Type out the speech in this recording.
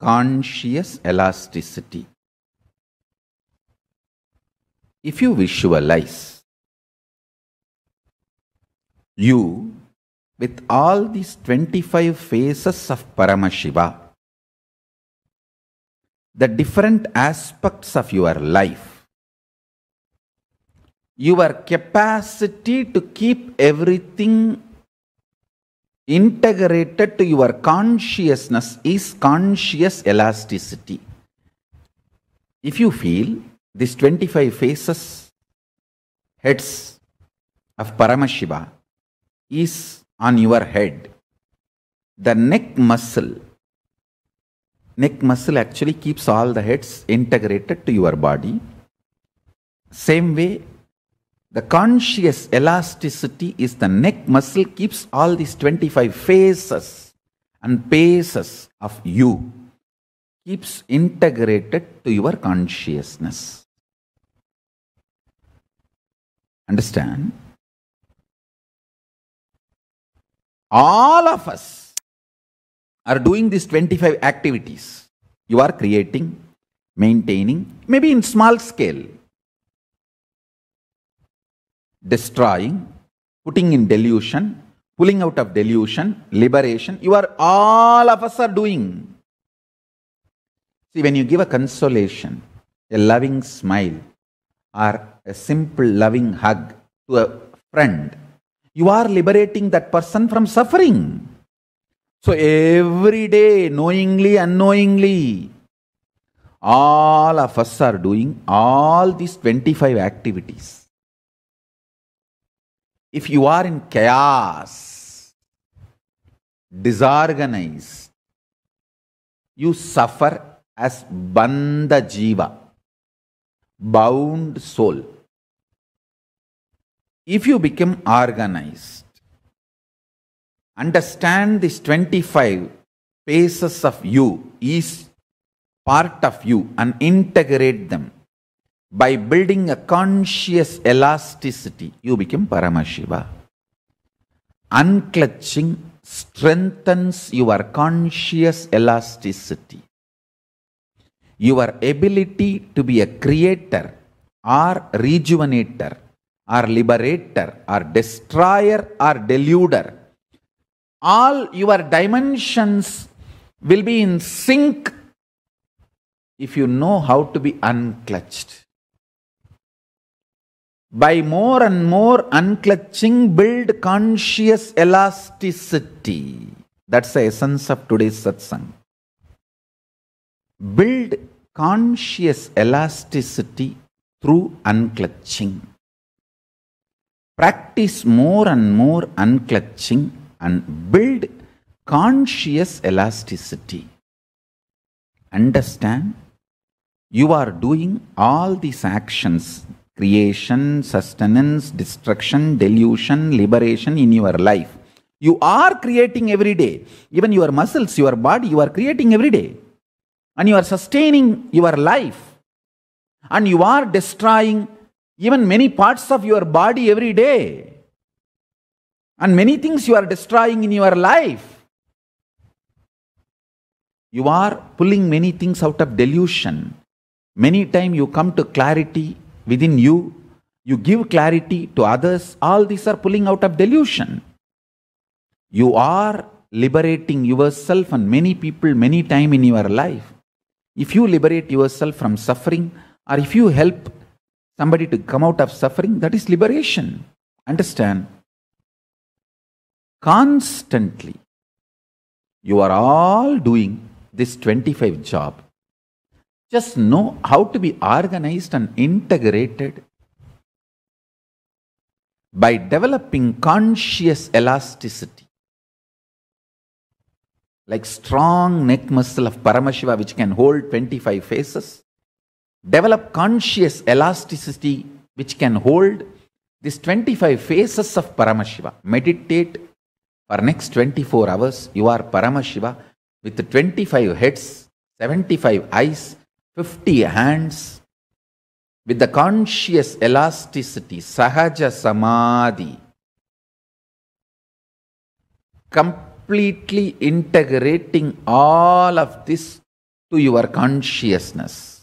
conscious elasticity. If you visualize you with all these 25 faces of Paramashiva, the different aspects of your life, your capacity to keep everything integrated to your consciousness is conscious elasticity. If you feel these 25 faces, heads of Paramashiva is on your head, the neck muscle, neck muscle actually keeps all the heads integrated to your body. Same way, the conscious elasticity is the neck muscle keeps all these 25 faces and paces of you keeps integrated to your consciousness. Understand? All of us are doing these 25 activities. You are creating, maintaining, maybe in small scale destroying, putting in delusion, pulling out of delusion, liberation. You are all of us are doing. See, when you give a consolation, a loving smile, or a simple loving hug to a friend, you are liberating that person from suffering. So every day, knowingly, unknowingly, all of us are doing all these 25 activities. If you are in chaos, disorganized, you suffer as bandha jiva, bound soul. If you become organized, understand these 25 paces of you, each part of you, and integrate them by building a conscious elasticity, you become Paramashiva. Unclutching strengthens your conscious elasticity. Your ability to be a creator or rejuvenator or liberator or destroyer or deluder. All your dimensions will be in sync if you know how to be unclutched by more and more unclutching, build conscious elasticity. That's the essence of today's satsang. Build conscious elasticity through unclutching. Practice more and more unclutching and build conscious elasticity. Understand, you are doing all these actions creation, sustenance, destruction, delusion, liberation in your life. You are creating every day. Even your muscles, your body, you are creating every day. And you are sustaining your life. And you are destroying even many parts of your body every day. And many things you are destroying in your life. You are pulling many things out of delusion. Many time you come to clarity within you, you give clarity to others, all these are pulling out of delusion. You are liberating yourself and many people many time in your life. If you liberate yourself from suffering or if you help somebody to come out of suffering, that is liberation. Understand? Constantly, you are all doing this 25 job just know how to be organized and integrated by developing conscious elasticity. Like strong neck muscle of Paramashiva, which can hold 25 faces. Develop conscious elasticity, which can hold these 25 faces of Paramashiva. Meditate for next 24 hours. You are Paramashiva with 25 heads, 75 eyes, 50 hands with the conscious elasticity, sahaja samadhi, completely integrating all of this to your consciousness.